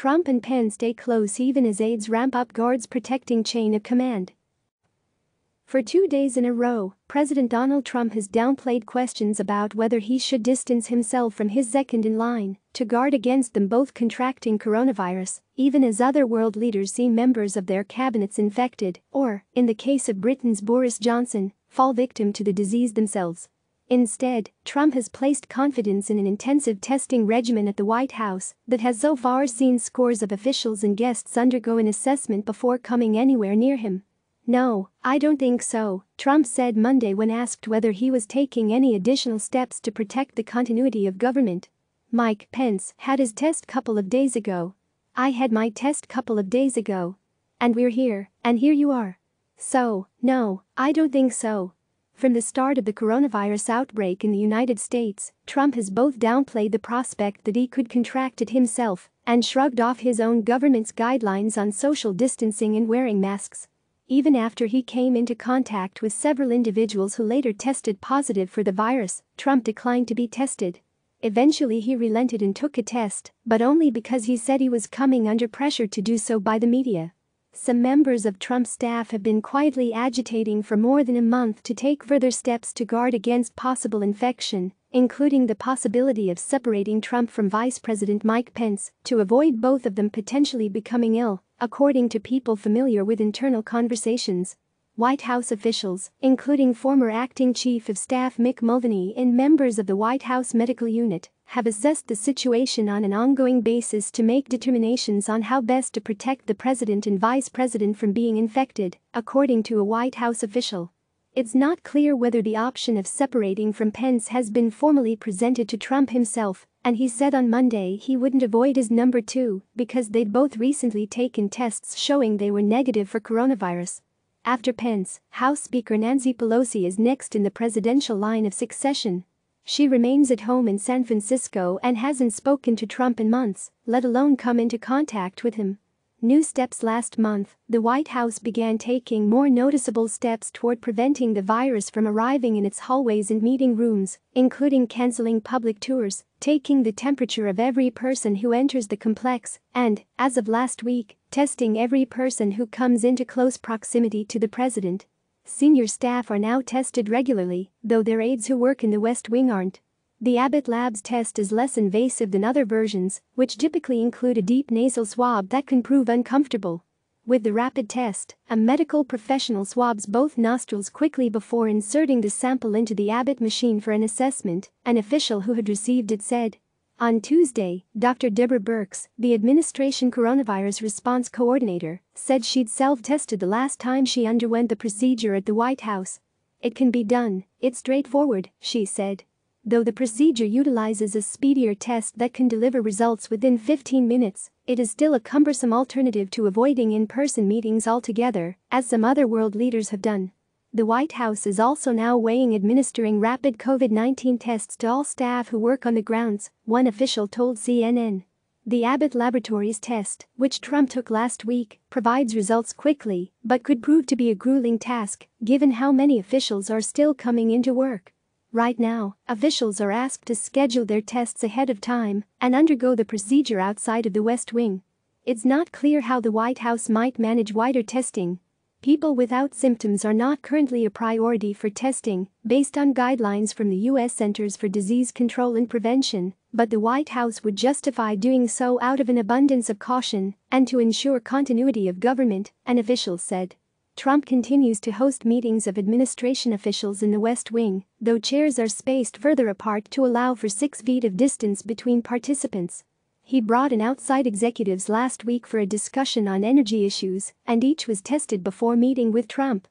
Trump and Penn stay close even as aides ramp up guards protecting chain of command. For two days in a row, President Donald Trump has downplayed questions about whether he should distance himself from his second in line to guard against them both contracting coronavirus, even as other world leaders see members of their cabinets infected or, in the case of Britain's Boris Johnson, fall victim to the disease themselves. Instead, Trump has placed confidence in an intensive testing regimen at the White House that has so far seen scores of officials and guests undergo an assessment before coming anywhere near him. No, I don't think so, Trump said Monday when asked whether he was taking any additional steps to protect the continuity of government. Mike Pence had his test couple of days ago. I had my test couple of days ago. And we're here, and here you are. So, no, I don't think so, from the start of the coronavirus outbreak in the United States, Trump has both downplayed the prospect that he could contract it himself and shrugged off his own government's guidelines on social distancing and wearing masks. Even after he came into contact with several individuals who later tested positive for the virus, Trump declined to be tested. Eventually, he relented and took a test, but only because he said he was coming under pressure to do so by the media. Some members of Trump's staff have been quietly agitating for more than a month to take further steps to guard against possible infection, including the possibility of separating Trump from Vice President Mike Pence to avoid both of them potentially becoming ill, according to people familiar with internal conversations White House officials, including former acting chief of staff Mick Mulvaney and members of the White House medical unit, have assessed the situation on an ongoing basis to make determinations on how best to protect the president and vice president from being infected, according to a White House official. It's not clear whether the option of separating from Pence has been formally presented to Trump himself, and he said on Monday he wouldn't avoid his number two because they'd both recently taken tests showing they were negative for coronavirus. After Pence, House Speaker Nancy Pelosi is next in the presidential line of succession. She remains at home in San Francisco and hasn't spoken to Trump in months, let alone come into contact with him. New steps last month, the White House began taking more noticeable steps toward preventing the virus from arriving in its hallways and meeting rooms, including canceling public tours, taking the temperature of every person who enters the complex, and, as of last week, testing every person who comes into close proximity to the president. Senior staff are now tested regularly, though their aides who work in the West Wing aren't. The Abbott Labs test is less invasive than other versions, which typically include a deep nasal swab that can prove uncomfortable. With the rapid test, a medical professional swabs both nostrils quickly before inserting the sample into the Abbott machine for an assessment, an official who had received it said. On Tuesday, Dr. Deborah Burks, the administration coronavirus response coordinator, said she'd self-tested the last time she underwent the procedure at the White House. It can be done, it's straightforward, she said. Though the procedure utilizes a speedier test that can deliver results within 15 minutes, it is still a cumbersome alternative to avoiding in-person meetings altogether, as some other world leaders have done. The White House is also now weighing administering rapid COVID-19 tests to all staff who work on the grounds, one official told CNN. The Abbott Laboratories test, which Trump took last week, provides results quickly but could prove to be a grueling task given how many officials are still coming into work. Right now, officials are asked to schedule their tests ahead of time and undergo the procedure outside of the West Wing. It's not clear how the White House might manage wider testing. People without symptoms are not currently a priority for testing, based on guidelines from the U.S. Centers for Disease Control and Prevention, but the White House would justify doing so out of an abundance of caution and to ensure continuity of government, an official said. Trump continues to host meetings of administration officials in the West Wing, though chairs are spaced further apart to allow for six feet of distance between participants. He brought in outside executives last week for a discussion on energy issues, and each was tested before meeting with Trump.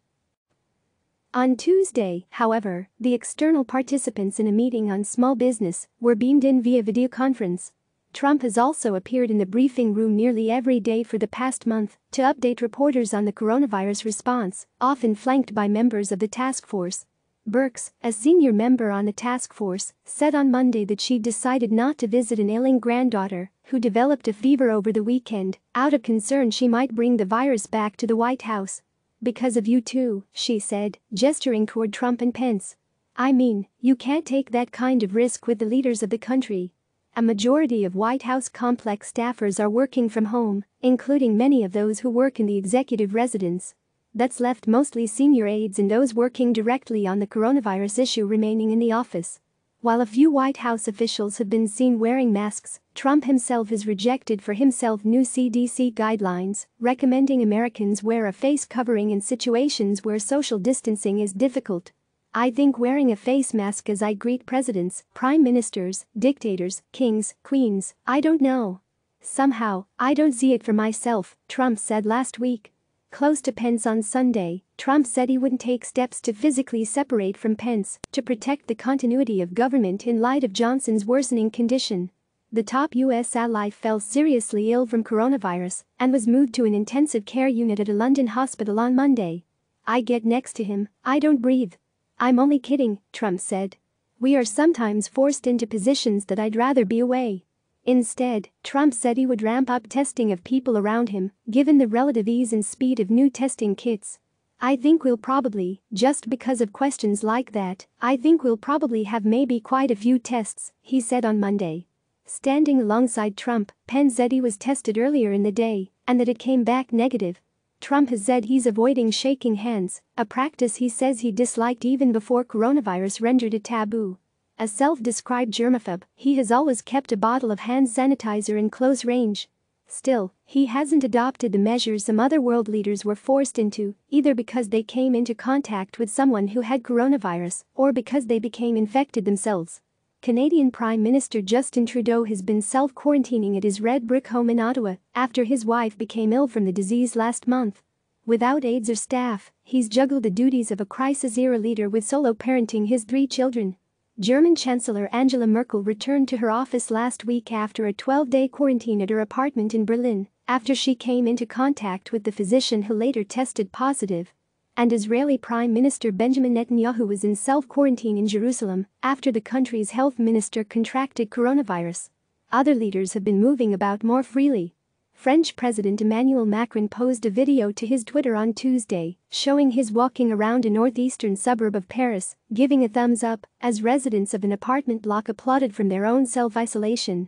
On Tuesday, however, the external participants in a meeting on small business were beamed in via video conference. Trump has also appeared in the briefing room nearly every day for the past month to update reporters on the coronavirus response, often flanked by members of the task force. Burks, a senior member on the task force, said on Monday that she decided not to visit an ailing granddaughter who developed a fever over the weekend out of concern she might bring the virus back to the White House. Because of you two, she said, gesturing toward Trump and Pence. I mean, you can't take that kind of risk with the leaders of the country. A majority of White House complex staffers are working from home, including many of those who work in the executive residence. That's left mostly senior aides and those working directly on the coronavirus issue remaining in the office. While a few White House officials have been seen wearing masks, Trump himself has rejected for himself new CDC guidelines recommending Americans wear a face covering in situations where social distancing is difficult. I think wearing a face mask as I greet presidents, prime ministers, dictators, kings, queens, I don't know. Somehow, I don't see it for myself, Trump said last week. Close to Pence on Sunday, Trump said he wouldn't take steps to physically separate from Pence to protect the continuity of government in light of Johnson's worsening condition. The top U.S. ally fell seriously ill from coronavirus and was moved to an intensive care unit at a London hospital on Monday. I get next to him, I don't breathe, I'm only kidding, Trump said. We are sometimes forced into positions that I'd rather be away. Instead, Trump said he would ramp up testing of people around him, given the relative ease and speed of new testing kits. I think we'll probably, just because of questions like that, I think we'll probably have maybe quite a few tests, he said on Monday. Standing alongside Trump, Penn said he was tested earlier in the day and that it came back negative, Trump has said he's avoiding shaking hands, a practice he says he disliked even before coronavirus rendered it taboo. A self-described germaphobe, he has always kept a bottle of hand sanitizer in close range. Still, he hasn't adopted the measures some other world leaders were forced into, either because they came into contact with someone who had coronavirus or because they became infected themselves. Canadian Prime Minister Justin Trudeau has been self-quarantining at his red brick home in Ottawa after his wife became ill from the disease last month. Without aides or staff, he's juggled the duties of a crisis-era leader with solo parenting his three children. German Chancellor Angela Merkel returned to her office last week after a 12-day quarantine at her apartment in Berlin after she came into contact with the physician who later tested positive and Israeli Prime Minister Benjamin Netanyahu was in self-quarantine in Jerusalem after the country's health minister contracted coronavirus. Other leaders have been moving about more freely. French President Emmanuel Macron posed a video to his Twitter on Tuesday, showing his walking around a northeastern suburb of Paris, giving a thumbs up as residents of an apartment block applauded from their own self-isolation.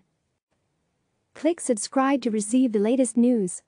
Click subscribe to receive the latest news.